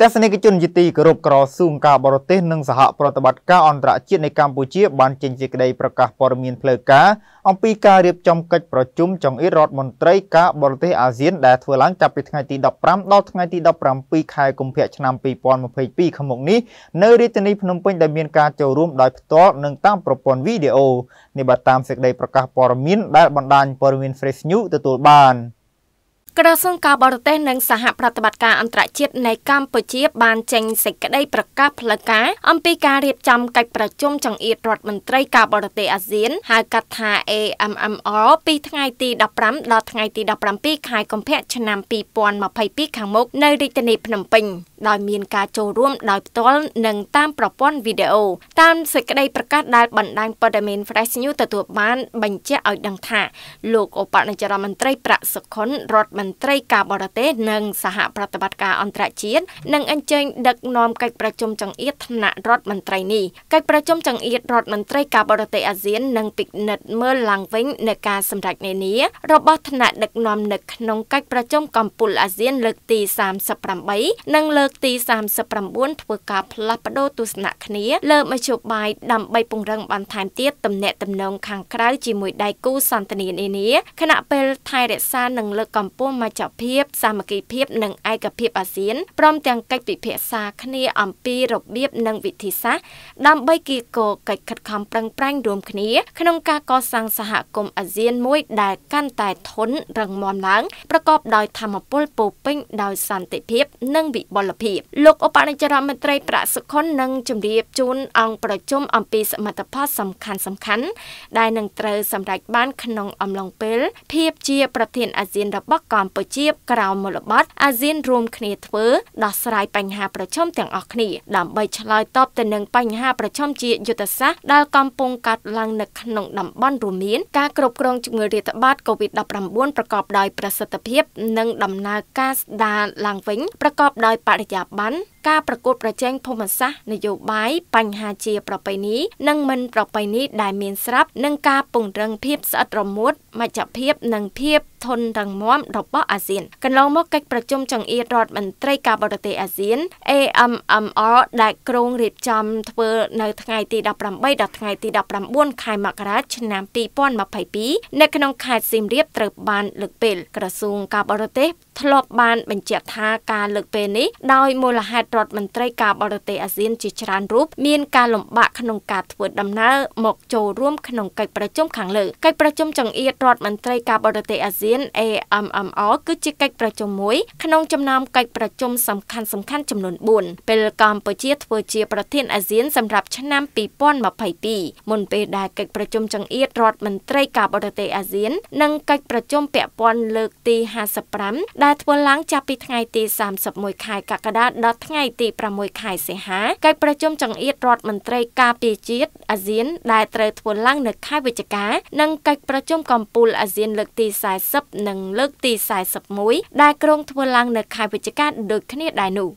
ទស្សនិកជនជាទីគោរពក្រសួងការបរទេសនិងសហប្រតិបត្តិការអន្តរជាតិនៃកម្ពុជាបានចេញសេចក្តីប្រកាសព័ត៌មានផ្លូវការអំពីការរៀបចំកិច្ចប្រជុំចង្អៀតរដ្ឋមន្ត្រីការបរទេសអាស៊ានដែលធ្វើឡើងចាប់ពីថ្ងៃទី15ដល់ថ្ងៃទី17ខែកុម្ភៈឆ្នាំ2022ខាងមុខនេះនៅរាជធានីភ្នំពេញដែលមានការចូលរួមដោយផ្ទាល់និងតាមប្រព័ន្ធវីដេអូនេះបាទតាមសេចក្តីប្រកាសព័ត៌មានដែលបណ្ដាញព័ត៌មាន Fresh News ទទួលបាន។ក្រសួងការបរទេសនិងសហប្រតិបត្តិការអន្តរជាតិនៃកម្ពុជាបានចេញសេចក្តីប្រកាសផ្លូវការអំពីការរៀបចំកិច្ចប្រជុំចង្អៀតរដ្ឋមន្ត្រីការបរទេសអាស៊ានហៅកាត់ថា AMMR ពីថ្ងៃទី15ដល់ថ្ងៃទី17ខែកុម្ភៈឆ្នាំ2022ខាងមុខនៅរាជធានីភ្នំពេញដោយមានការចូលរួមដោយផ្ទាល់និងតាមប្រព័ន្ធវីដេអូតាមសេចក្តីប្រកាសដែលបណ្ដាញព័ត៌មាន Fresh News ទទួលបាន បញ្ជាក់ឲ្យដឹងថាលោកឧបនាយករដ្ឋមន្ត្រីប្រាក់សុខុនរដ្ឋមន្ត្រីន្ត្រីការបរទេសនិងសហប្រតិបត្តិការអន្តរជាតិនិងអញ្ជើញដឹកនាំកិច្ចប្រជុំចង្អៀតថ្នាក់រដ្ឋមន្ត្រីនេះកិច្ចប្រជុំចង្អៀតរដ្ឋមន្ត្រីការបរទេសអាស៊ាននិងពិនិត្យមើលឡើងវិញនៅការសម្រេចនានារបស់ថ្នាក់ដឹកនាំនៅក្នុងកិច្ចប្រជុំកម្ពុជាអាស៊ានលើកទី38និងលើកទី39ធ្វើការផ្លាស់ប្តូរទស្សនៈគ្នាលើមជ្ឈបាយដើម្បីពង្រឹងបន្ថែមទៀតទំនាក់ទំនងខាងក្រៅជាមួយដៃគូសន្ទនានានាខណៈពេលថែរក្សានិងលើកកម្ពស់មច្ចភាពសាមគ្គីភាពនិងឯកភាពអាស៊ានព្រមទាំងកិច្ចពិភាក្សាគ្នាអំពីរបៀបនិងវិធីសាស្ត្រដើម្បីគៀកកិច្ចខិតខំប្រឹងប្រែងរួមគ្នាក្នុងការកសាងសហគមន៍អាស៊ានមួយដែលកាន់តែធន់រឹងមាំឡើងប្រកបដោយធម៌ពលពោពេញដោយសន្តិភាព និងវិបុលភាពលោកឧបនាយករដ្ឋមន្ត្រីប្រាក់សុខុននឹងជម្រាបជូនអង្គប្រជុំអំពីសមត្ថផលសំខាន់សំខាន់ដែលនឹងត្រូវសម្រេចបានក្នុងអំឡុងពេលភាពជាប្រធានអាស៊ានរបស់កម្ពុជាកម្ពុជាក្រោមមូលបត្រអាស៊ានរួមគ្នាធ្វើដោះស្រាយបញ្ហាប្រឈមទាំងអស់គ្នាដើម្បីឆ្លើយតបទៅនឹងបញ្ហាប្រឈមជាយុទ្ធសាស្ត្រដែលកំពុងកើតឡើងនៅក្នុងតំបន់រួមមានការគ្រប់គ្រងជំងឺរាតត្បាត COVID-19 ប្រកបដោយប្រសិទ្ធភាព និង ដំណើរការស្ដារឡើងវិញប្រកបដោយបរិយាបន្នការប្រកួតប្រជែងភូមិសាស្ត្រនយោបាយបញ្ហាជាប្រពៃណីនិងមិនប្រពៃណីដែលមានស្រាប់និងការពង្រឹងភាពស្អិតរមួតមជ្ឈភាពនិងភាពធន់រឹងមាំរបស់អាស៊ានកន្លងមកកិច្ចប្រជុំចង្អៀតរដ្ឋមន្ត្រីការបរទេសអាស៊ាន AMMR ដែលក្រុងរៀបចំធ្វើនៅថ្ងៃទី18ដល់ថ្ងៃទី19ខែមករាឆ្នាំ2022នៅក្នុងខេត្តសៀមរាបត្រូវបានលើកពេលក្រសួងការបរទេសធ្លាប់បានបញ្ជាក់ថាការលើកពេលនេះដោយមូលហេតុរដ្ឋមន្ត្រីការបរទេសអាស៊ានជាច្រើនរូបមានការលំបាកក្នុងការធ្វើដំណើរមកចូលរួមក្នុងកិច្ចប្រជុំខាងលើកិច្ចប្រជុំចង្អៀតរដ្ឋមន្ត្រីការបរទេសអាស៊ាន AMMR គឺជាកិច្ចប្រជុំមួយក្នុងចំណោមកិច្ចប្រជុំសំខាន់សំខាន់ចំនួន4ពេលកម្ពុជាធ្វើជាប្រធានអាស៊ានសម្រាប់ឆ្នាំ2022មុនពេលដែលកិច្ចប្រជុំចង្អៀតរដ្ឋមន្ត្រីការបរទេសអាស៊ាន និងកិច្ចប្រជុំពាក់ព័ន្ធលើកទី55ដែលធ្វើឡើងចាប់ពីថ្ងៃទី31ខែកក្កដាដល់ថ្ងៃទី6ខែសីហាកិច្ចប្រជុំចង្អៀតរដ្ឋមន្ត្រីការពារជាតិអាស៊ានដែលត្រូវធ្វើឡើងនៅ ខែវិច្ឆិកានិងកិច្ចប្រជុំកម្ពុជាអាស៊ានលើកទី40និងលើកទី41ដែលក្រុងធ្វើឡើងនៅខែវិច្ឆិកាដូចគ្នាដែរនោះ